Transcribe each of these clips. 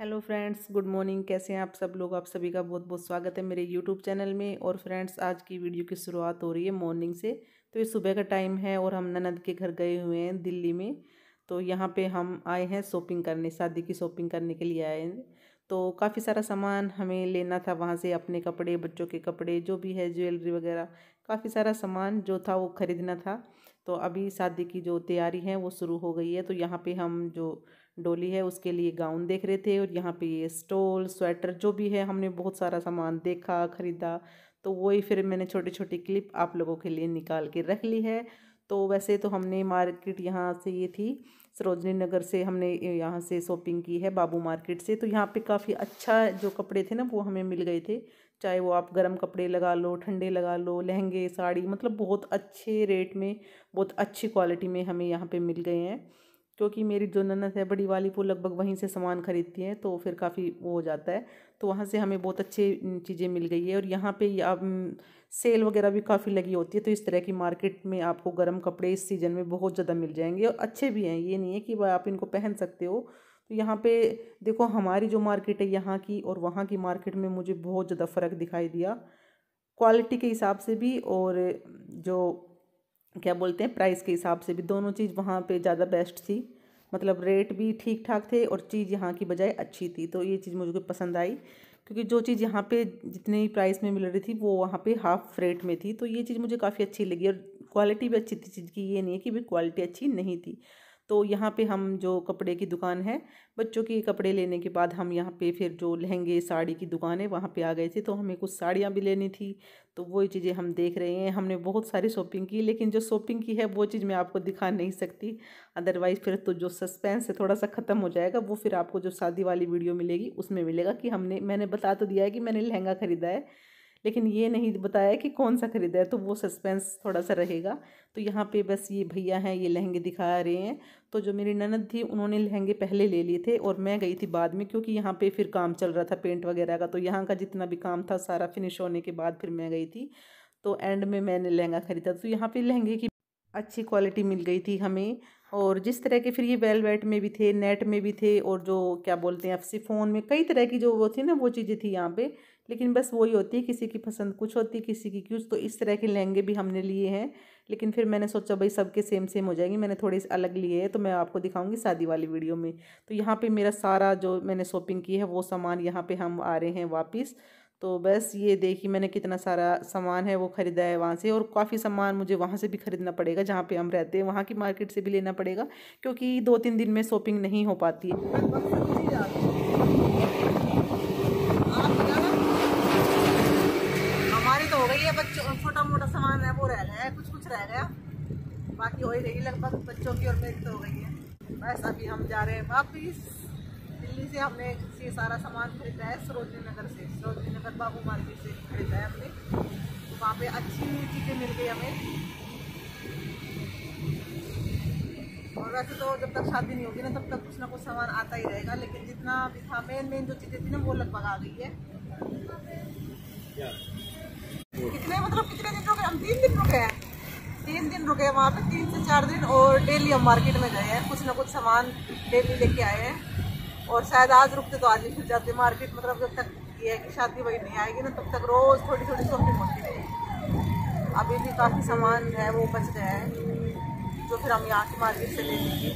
hello friends good morning कैसे हैं आप सब लोग आप सभी का बहुत बहुत स्वागत है मेरे यूट्यूब चैनल में और फ्रेंड्स आज की वीडियो की शुरुआत हो रही है मॉर्निंग से तो ये सुबह का टाइम है और हम ननद के घर गए हुए हैं दिल्ली में तो यहाँ पे हम आए हैं शॉपिंग करने शादी की शॉपिंग करने के लिए आए हैं तो काफ़ी सारा सामान हमें लेना था वहाँ से अपने कपड़े बच्चों के कपड़े जो भी है ज्वेलरी वगैरह काफ़ी सारा सामान जो था वो ख़रीदना था तो अभी शादी की जो तैयारी है वो शुरू हो गई है तो यहाँ पे हम जो डोली है उसके लिए गाउन देख रहे थे और यहाँ पे ये स्टोल स्वेटर जो भी है हमने बहुत सारा सामान देखा ख़रीदा तो वही फिर मैंने छोटी छोटी क्लिप आप लोगों के लिए निकाल के रख ली है तो वैसे तो हमने मार्केट यहाँ से ये थी सरोजनी नगर से हमने यहाँ से शॉपिंग की है बाबू मार्केट से तो यहाँ पे काफ़ी अच्छा जो कपड़े थे ना वो हमें मिल गए थे चाहे वो आप गर्म कपड़े लगा लो ठंडे लगा लो लहंगे साड़ी मतलब बहुत अच्छे रेट में बहुत अच्छी क्वालिटी में हमें यहाँ पर मिल गए हैं क्योंकि मेरी जो ननद है बड़ी वाली वो लगभग वहीं से सामान ख़रीदती हैं तो फिर काफ़ी वो हो जाता है तो वहाँ से हमें बहुत अच्छी चीज़ें मिल गई है और यहाँ पे अब सेल वगैरह भी काफ़ी लगी होती है तो इस तरह की मार्केट में आपको गर्म कपड़े इस सीज़न में बहुत ज़्यादा मिल जाएंगे और अच्छे भी हैं ये नहीं है कि आप इनको पहन सकते हो तो यहाँ पे देखो हमारी जो मार्केट है यहाँ की और वहाँ की मार्केट में मुझे बहुत ज़्यादा फ़र्क दिखाई दिया क्वालिटी के हिसाब से भी और जो क्या बोलते हैं प्राइस के हिसाब से भी दोनों चीज़ वहाँ पे ज़्यादा बेस्ट थी मतलब रेट भी ठीक ठाक थे और चीज़ यहाँ की बजाय अच्छी थी तो ये चीज़ मुझे पसंद आई क्योंकि जो चीज़ यहाँ पे जितने प्राइस में मिल रही थी वो वहाँ पे हाफ रेट में थी तो ये चीज़ मुझे काफ़ी अच्छी लगी और क्वालिटी भी अच्छी थी चीज़ की ये नहीं है कि भी क्वालिटी अच्छी नहीं थी तो यहाँ पे हम जो कपड़े की दुकान है बच्चों के कपड़े लेने के बाद हम यहाँ पे फिर जो लहंगे साड़ी की दुकान है वहाँ पे आ गए थे तो हमें कुछ साड़ियाँ भी लेनी थी तो वही चीज़ें हम देख रहे हैं हमने बहुत सारी शॉपिंग की लेकिन जो शॉपिंग की है वो चीज़ मैं आपको दिखा नहीं सकती अदरवाइज़ फिर तो जो सस्पेंस है थोड़ा सा ख़त्म हो जाएगा वो फिर आपको जो शादी वाली वीडियो मिलेगी उसमें मिलेगा कि हमने मैंने बता तो दिया है कि मैंने लहंगा ख़रीदा है लेकिन ये नहीं बताया कि कौन सा ख़रीदा है तो वो सस्पेंस थोड़ा सा रहेगा तो यहाँ पे बस ये भैया हैं ये लहंगे दिखा रहे हैं तो जो मेरी ननद थी उन्होंने लहंगे पहले ले लिए थे और मैं गई थी बाद में क्योंकि यहाँ पे फिर काम चल रहा था पेंट वगैरह का तो यहाँ का जितना भी काम था सारा फिनिश होने के बाद फिर मैं गई थी तो एंड में मैंने लहंगा ख़रीदा तो यहाँ पे लहंगे की अच्छी क्वालिटी मिल गई थी हमें और जिस तरह के फिर ये वेलवेट में भी थे नेट में भी थे और जो क्या बोलते हैं एफ फ़ोन में कई तरह की जो वो थी ना वो चीज़ें थी यहाँ पे लेकिन बस वही होती है किसी की पसंद कुछ होती है किसी की कुछ तो इस तरह के लहंगे भी हमने लिए हैं लेकिन फिर मैंने सोचा भाई सबके सेम सेम हो जाएंगे मैंने थोड़े अलग लिए हैं तो मैं आपको दिखाऊँगी शादी वाली वीडियो में तो यहाँ पर मेरा सारा जो मैंने शॉपिंग की है वो सामान यहाँ पर हम आ रहे हैं वापस तो बस ये देखिए मैंने कितना सारा सामान है वो ख़रीदा है वहाँ से और काफ़ी सामान मुझे वहाँ से भी ख़रीदना पड़ेगा जहाँ पे हम रहते हैं वहाँ की मार्केट से भी लेना पड़ेगा क्योंकि दो तीन दिन में शॉपिंग नहीं हो पाती है हमारी तो हो गई है बच्चों छोटा मोटा सामान है वो रह गया है कुछ कुछ रह गया बाकी हो ही गई लगभग बच्चों की और मेरी तो हो गई है बस अभी हम जा रहे हैं वापिस दिल्ली से हमने से सारा सामान खरीदा है सरोजनी नगर से सरोजनी नगर बाबू मार्केट से खरीदा है हमने तो वहाँ पे अच्छी चीज़ें मिल गई हमें और वैसे तो जब तक शादी नहीं होगी ना तब तक कुछ ना कुछ सामान आता ही रहेगा लेकिन जितना भी था मेन मेन जो चीज़ें थी ना वो लगभग आ गई है कितने मतलब कितने दिन रुके हम तीन दिन रुके हैं तीन दिन रुके वहाँ पे तीन से चार दिन और डेली हम मार्केट में गए हैं कुछ ना कुछ सामान डेली लेके आए हैं और शायद आज रुकते तो आज ही खुल जाती मार्केट मतलब जब तक ये है कि शादी वही नहीं आएगी ना तब तक रोज़ थोड़ी थोड़ी शॉपिंग होती रहेगी अभी भी काफ़ी सामान है वो बच गया है जो फिर हम यहाँ की मार्केट से ले लेंगे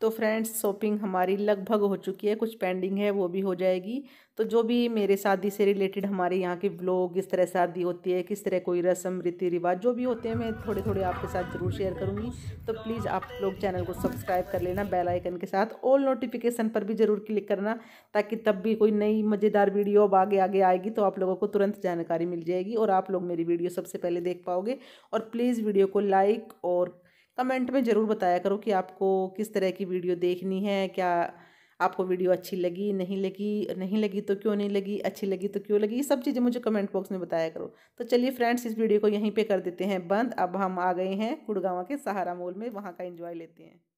तो फ्रेंड्स शॉपिंग हमारी लगभग हो चुकी है कुछ पेंडिंग है वो भी हो जाएगी तो जो भी मेरे शादी से रिलेटेड हमारे यहाँ के ब्लॉग किस तरह शादी होती है किस तरह कोई रस्म रीति रिवाज जो भी होते हैं मैं थोड़े थोड़े आपके साथ ज़रूर शेयर करूँगी तो प्लीज़ आप लोग चैनल को सब्सक्राइब कर लेना बेल आइकन के साथ ऑल नोटिफिकेशन पर भी ज़रूर क्लिक करना ताकि तब भी कोई नई मज़ेदार वीडियो अब आगे आगे आएगी तो आप लोगों को तुरंत जानकारी मिल जाएगी और आप लोग मेरी वीडियो सबसे पहले देख पाओगे और प्लीज़ वीडियो को लाइक और कमेंट में ज़रूर बताया करो कि आपको किस तरह की वीडियो देखनी है क्या आपको वीडियो अच्छी लगी नहीं लगी नहीं लगी तो क्यों नहीं लगी अच्छी लगी तो क्यों लगी ये सब चीज़ें मुझे कमेंट बॉक्स में बताया करो तो चलिए फ्रेंड्स इस वीडियो को यहीं पे कर देते हैं बंद अब हम आ गए हैं गुड़गावा के सहारा मॉल में वहाँ का एंजॉय लेते हैं